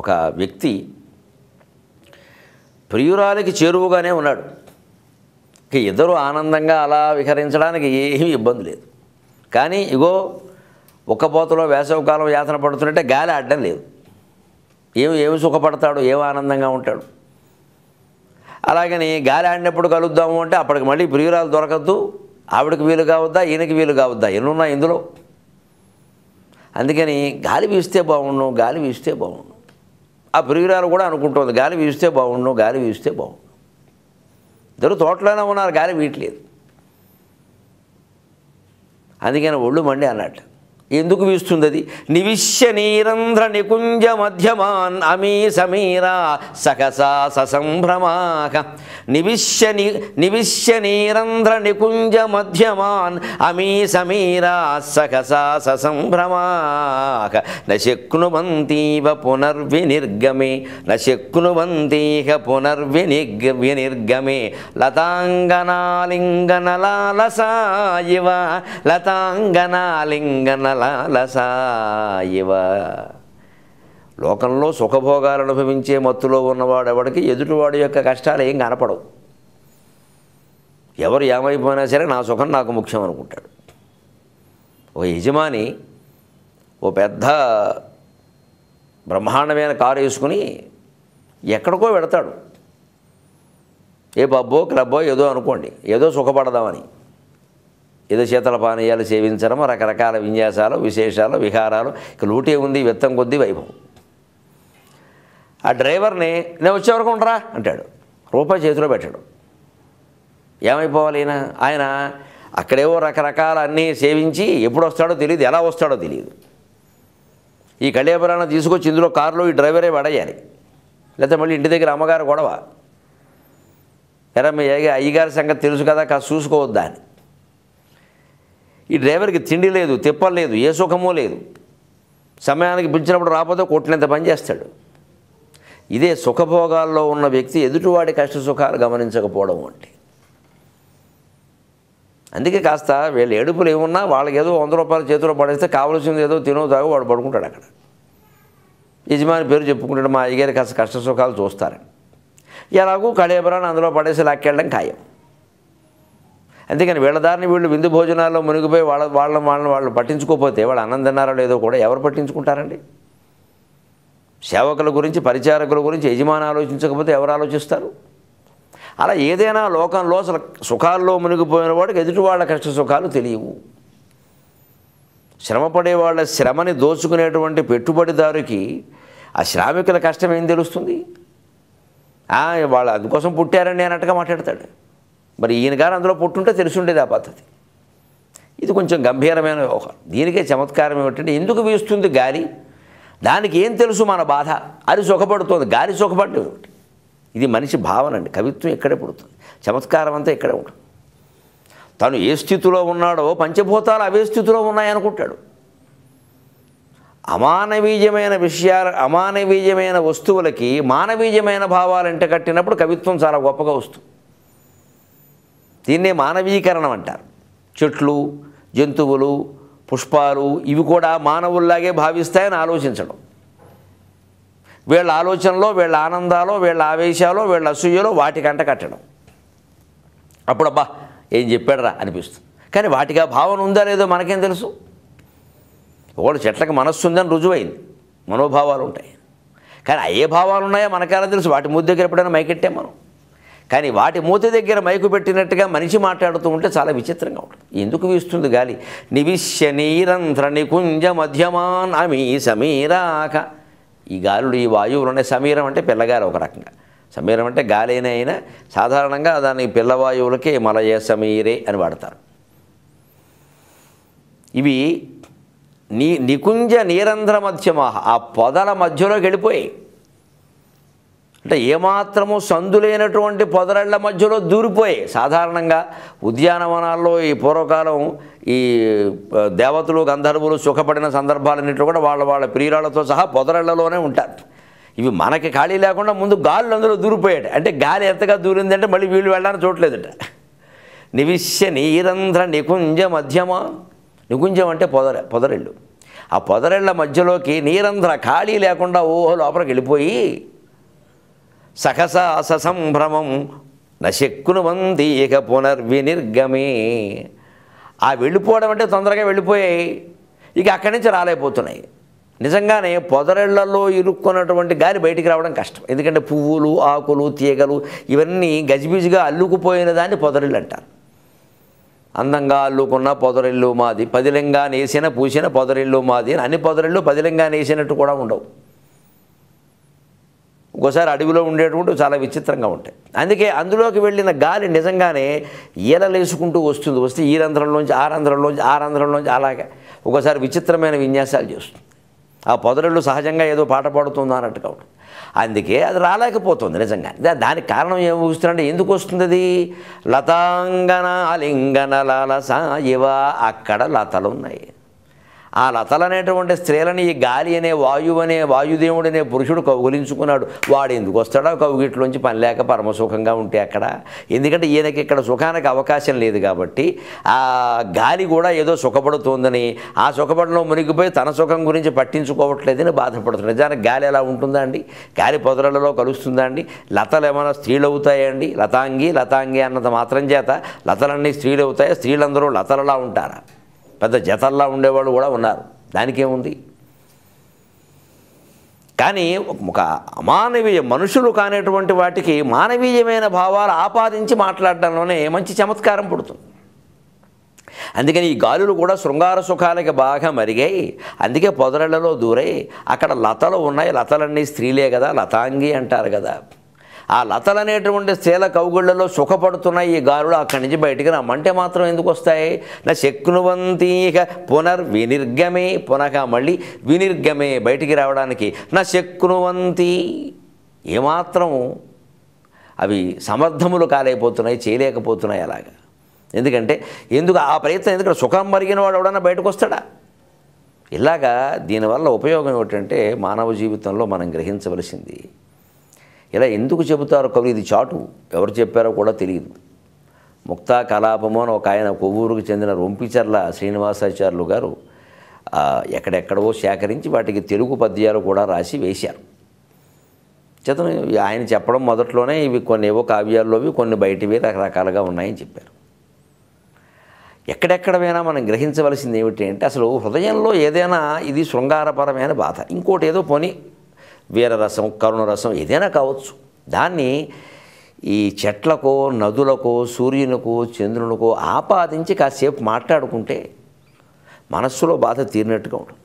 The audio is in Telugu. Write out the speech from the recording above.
ఒక వ్యక్తి ప్రియురాలికి చేరువుగానే ఉన్నాడు ఇద్దరు ఆనందంగా అలా విహరించడానికి ఏమీ ఇబ్బంది లేదు కానీ ఇగో ఒక్క పోతలో వేసవకాలం యాతన పడుతున్నట్టే గాలి ఆడడం లేదు ఏమి ఏమి సుఖపడతాడు ఏమి ఆనందంగా ఉంటాడు అలాగని గాలి ఆడినప్పుడు కలుద్దాము అంటే అప్పటికి మళ్ళీ ప్రియురాలు దొరకద్దు ఆవిడకి వీలు కావద్దా ఈయనకి వీలు కావద్దా ఎన్నున్నాయి ఇందులో అందుకని గాలి వీస్తే బాగుండు గాలి వీస్తే బాగుండు ఆ ప్రియురాలు కూడా అనుకుంటుంది గాలి వీస్తే బాగుండు గాలి వీస్తే బాగుండు ఇద్దరు తోటలోనే ఉన్నారు గాలి వీయట్లేదు అందుకని ఒళ్ళు మండి అన్నట్టు ఎందుకు వీస్తుంది అది నివిశ్య నీరంధ్ర నికుంజ మధ్యమాన్ అమీ సమీరా సహసా ససంభ్రమాక నివిశ్య నివిశ్య నీరంధ్ర నికుంజ మధ్యమాన్ అమీ సమీరా సహసా ససంభ్రమాక నశక్నువంతీవ పునర్వినిర్గమే నశక్నువంతీహ పునర్వినిర్గ వినిర్గమే లతాంగనాలింగనలాలసాయివ లతాంగనాలింగన ఇవ లోకంలో సుఖభోగాలు అనుభవించే మత్తులో ఎవడికి ఎదుటివాడి యొక్క కష్టాలు ఏం కనపడవు ఎవరు ఏమైపోయినా సరే నా సుఖం నాకు ముఖ్యం అనుకుంటాడు ఓ యజమాని ఓ పెద్ద బ్రహ్మాండమైన కారు వేసుకుని ఎక్కడికో వెడతాడు ఏ పబ్బో క్లబ్బో ఏదో అనుకోండి ఏదో సుఖపడదామని ఏదో శీతల పానీయాలు సేవించడం రకరకాల విన్యాసాలు విశేషాలు విహారాలు ఇక లూటే ఉంది వెత్తం కొద్దీ వైభవం ఆ డ్రైవర్ని నేను వచ్చే వరకు ఉండరా అంటాడు రూపాయి చేతిలో పెట్టాడు ఏమైపోవాలి ఆయన ఆయన అక్కడేవో రకరకాల అన్నీ సేవించి ఎప్పుడు వస్తాడో తెలియదు ఎలా వస్తాడో తెలియదు ఈ కళ్యాణపురాన్ని తీసుకొచ్చి ఇందులో కారులో ఈ డ్రైవరే పడేయాలి లేకపోతే మళ్ళీ ఇంటి దగ్గర అమ్మగారు గొడవ ఎరా మీ అయ్యగారి సంగతి తెలుసు కదా కాస్త చూసుకోవద్దా అని ఈ డ్రైవర్కి తిండి లేదు తిప్పలేదు ఏ సుఖమో లేదు సమయానికి పిలిచినప్పుడు రాకపోతే కొట్టినంత పని చేస్తాడు ఇదే సుఖభోగాల్లో ఉన్న వ్యక్తి ఎదుటివాడి కష్ట సుఖాలు గమనించకపోవడం అంటే అందుకే కాస్త వీళ్ళ ఏడుపులు ఏమున్నా వాళ్ళకి ఏదో వంద రూపాయలు చేతిలో పడేస్తే కావలసింది ఏదో తినో తాగో వాడు పడుకుంటాడు అక్కడ యజమాని పేరు చెప్పుకుంటాడు మా అయ్యగారి కాస్త కష్ట సుఖాలు చూస్తారు ఎలాగూ కళేబరాన్ని అందులో పడేసి లాక్కెళ్ళడం ఖాయం అందుకని వీళ్ళ దారిని వీళ్ళు విందు భోజనాల్లో మునిగిపోయి వాళ్ళ వాళ్ళ వాళ్ళని వాళ్ళు పట్టించుకోకపోతే వాళ్ళు ఆనందన్నారో లేదో కూడా ఎవరు పట్టించుకుంటారండి సేవకుల గురించి పరిచారకుల గురించి యజమాని ఆలోచించకపోతే ఎవరు ఆలోచిస్తారు అలా ఏదైనా లోకంలో అసలు సుఖాల్లో మునిగిపోయిన వాడికి ఎదుటి వాళ్ళ కష్ట సుఖాలు తెలియవు శ్రమపడే వాళ్ళ శ్రమని దోచుకునేటువంటి పెట్టుబడిదారుకి ఆ శ్రామికుల కష్టం ఏం తెలుస్తుంది వాళ్ళు అందుకోసం పుట్టారండి అన్నట్టుగా మాట్లాడతాడు మరి ఈయన గారు అందులో పుట్టుంటే తెలుసుండేది ఆ పద్ధతి ఇది కొంచెం గంభీరమైన వ్యవహారం దీనికే చమత్కారం ఏమిటంటే ఎందుకు వీస్తుంది గాలి దానికి ఏం తెలుసు మన బాధ అది సుఖపడుతుంది గాలి సుఖపడ్డది ఒకటి ఇది మనిషి భావన అండి కవిత్వం ఇక్కడే పుడుతుంది చమత్కారం అంతా ఇక్కడే ఉంటుంది తను ఏ స్థితిలో ఉన్నాడో పంచభూతాలు అవే స్థితిలో ఉన్నాయనుకుంటాడు అమానవీయమైన విషయాలు అమానవీయమైన వస్తువులకి మానవీయమైన భావాలు ఎంట కట్టినప్పుడు కవిత్వం చాలా గొప్పగా వస్తుంది దీన్నే మానవీకరణం అంటారు చెట్లు జంతువులు పుష్పాలు ఇవి కూడా మానవుల్లాగే భావిస్తాయని ఆలోచించడం వీళ్ళ ఆలోచనలో వీళ్ళ ఆనందాలో వీళ్ళ ఆవేశాలో వీళ్ళ అసూయలో వాటికంట కట్టడం అప్పుడబ్బా ఏం చెప్పాడరా అనిపిస్తుంది కానీ వాటికి ఆ భావన ఉందా లేదో మనకేం తెలుసు ఒకళ్ళు చెట్లకు మనస్సు ఉందని రుజువైంది మనోభావాలు ఉంటాయి కానీ అయ్యే భావాలు ఉన్నాయో మనకేలా తెలుసు వాటి ముద్దు దగ్గర ఎప్పుడైనా మైకెట్టే మనం కానీ వాటి మూత దగ్గర మైకు పెట్టినట్టుగా మనిషి మాట్లాడుతూ ఉంటే చాలా విచిత్రంగా ఉంటుంది ఎందుకు వీస్తుంది గాలి నివిశ్య నీరంధ్ర నికుంజ మధ్యమాన్ అమీ సమీరాక ఈ గాలులు ఈ వాయువులోనే సమీరం అంటే పిల్లగారు ఒక రకంగా సమీరం అంటే గాలినే అయినా సాధారణంగా దాని పిల్లవాయువులకే మలయ సమీరే అని వాడతారు ఇవి నీ నికుంజ నీరంధ్ర మధ్యమాహ ఆ పొదల మధ్యలోకి వెళ్ళిపోయాయి అంటే ఏమాత్రము సందులేనటువంటి పొదరళ్ల మధ్యలో దూరిపోయాయి సాధారణంగా ఉద్యానవనాల్లో ఈ పూర్వకాలం ఈ దేవతలు గంధర్వులు సుఖపడిన సందర్భాలన్నింటిలో కూడా వాళ్ళ వాళ్ళ ప్రియురాలతో సహా పొదరళ్లలోనే ఉంటారు ఇవి మనకి ఖాళీ లేకుండా ముందు గాలులు అందులో దూరిపోయాడు అంటే గాలి ఎంతగా దూరిందంటే మళ్ళీ వీళ్ళు వెళ్ళడానికి చూడలేదట నివిశ్య నీరంధ్ర నికుంజ మధ్యమా నికుంజం అంటే పొదర పొదరెళ్ళు ఆ పొదరిళ్ళ మధ్యలోకి నీరంధ్ర ఖాళీ లేకుండా ఓహో లోపలికి వెళ్ళిపోయి సహసాస సంభ్రమం ఇక పునర్వినిర్గమే ఆ వెళ్ళిపోవడం అంటే తొందరగా వెళ్ళిపోయాయి ఇక అక్కడి నుంచి రాలేకపోతున్నాయి నిజంగానే పొదరళ్లలో ఇరుక్కున్నటువంటి గాలి బయటికి రావడం కష్టం ఎందుకంటే పువ్వులు ఆకులు తీగలు ఇవన్నీ గజిబిజిగా అల్లుకుపోయిన దాన్ని పొదరిళ్ళు అంటారు అందంగా అల్లుకున్న పొదరెళ్ళు మాది పదిలింగా నేసిన పూసిన పొదరిళ్ళు మాది అని అన్ని పొదరెళ్ళు పదిలింగా నేసినట్టు కూడా ఉండవు ఒకసారి అడవిలో ఉండేటువంటి చాలా విచిత్రంగా ఉంటాయి అందుకే అందులోకి వెళ్ళిన గాలి నిజంగానే ఈలలేసుకుంటూ వస్తుంది వస్తే ఈ రంధ్రంలోంచి ఆ రంధ్రంలోంచి ఆ రంధ్రంలోంచి అలాగే ఒకసారి విచిత్రమైన విన్యాసాలు చేస్తుంది ఆ పొదరళ్ళు సహజంగా ఏదో పాట పాడుతుంది అన్నట్టుగా ఉంటుంది అందుకే అది రాలేకపోతుంది నిజంగా దానికి కారణం ఏమి ఎందుకు వస్తుంది అది లతాంగన ఆలింగన లాలస ఇవ అక్కడ లతలు ఉన్నాయి ఆ లతలనేటువంటి స్త్రీలని ఈ గాలి అనే వాయువు అనే వాయుదేవుడు అనే పురుషుడు కౌగులించుకున్నాడు వాడు ఎందుకు వస్తాడో కౌగిట్లోంచి పని లేక పరమసుఖంగా ఉంటే అక్కడ ఎందుకంటే ఈయనకి ఇక్కడ సుఖానికి అవకాశం లేదు కాబట్టి ఆ గాలి కూడా ఏదో సుఖపడుతోందని ఆ సుఖపడంలో మునిగిపోయి తన సుఖం గురించి పట్టించుకోవట్లేదని బాధపడుతుంది నిజానికి గాలి ఎలా ఉంటుందా అండి గాలి పొదలలో కలుస్తుందా అండి లతలు ఏమైనా స్త్రీలు అవుతాయండి లతాంగి లతాంగి అన్నది మాత్రం చేత లతలన్నీ స్త్రీలు అవుతాయి స్త్రీలందరూ లతలలా ఉంటారా పెద్ద జతల్లా ఉండేవాళ్ళు కూడా ఉన్నారు దానికేముంది కానీ ఒక అమానవీయ మనుషులు కానిటువంటి వాటికి మానవీయమైన భావాలు ఆపాదించి మాట్లాడడంలోనే మంచి చమత్కారం పుడుతుంది అందుకని ఈ గాలులు కూడా శృంగార సుఖాలకి బాగా మరిగాయి అందుకే పొదరళ్లలో దూరై అక్కడ లతలు ఉన్నాయి లతలన్నీ స్త్రీలే కదా లతాంగి అంటారు కదా ఆ లతలు అనేటువంటి స్త్రీల కౌగుళ్ళలో సుఖపడుతున్న ఈ గారులు అక్కడి నుంచి బయటికి రమ్మంటే మాత్రం ఎందుకు వస్తాయి నా శక్నువంతీక పునర్వినిర్గమే పునక మళ్ళీ వినిర్గమే బయటికి రావడానికి నా శక్నువంతి ఏమాత్రం అవి సమర్థములు కాలేకపోతున్నాయి చేయలేకపోతున్నాయి అలాగ ఎందుకంటే ఎందుకు ఆ ప్రయత్నం ఎందుకంటే సుఖం మరిగిన వాడు ఎవడన్నా బయటకు వస్తాడా ఇలాగా దీనివల్ల ఉపయోగం ఏమిటంటే మానవ జీవితంలో మనం గ్రహించవలసింది ఇలా ఎందుకు చెబుతారు కవులు ఇది చాటు ఎవరు చెప్పారో కూడా తెలియదు ముక్తా కలాపము అని ఒక ఆయన కొవ్వూరుకు చెందిన రొంపిచర్ల శ్రీనివాసాచార్యులు గారు ఎక్కడెక్కడవో సేకరించి వాటికి తెలుగు పద్యాలు కూడా రాసి వేశారు చేతను ఆయన చెప్పడం మొదట్లోనే ఇవి కొన్ని ఏవో కావ్యాల్లోవి కొన్ని బయటివి రకరకాలుగా ఉన్నాయని చెప్పారు ఎక్కడెక్కడమైనా మనం గ్రహించవలసింది ఏమిటి అంటే అసలు హృదయంలో ఏదైనా ఇది శృంగారపరమైన బాధ ఇంకోటి ఏదో పోనీ వీరరసం కరుణరసం ఏదైనా కావచ్చు దాన్ని ఈ చెట్లకో నదులకో సూర్యునికో చంద్రునికో ఆపాదించి కాసేపు మాట్లాడుకుంటే మనస్సులో బాధ తీరినట్టుగా ఉంటుంది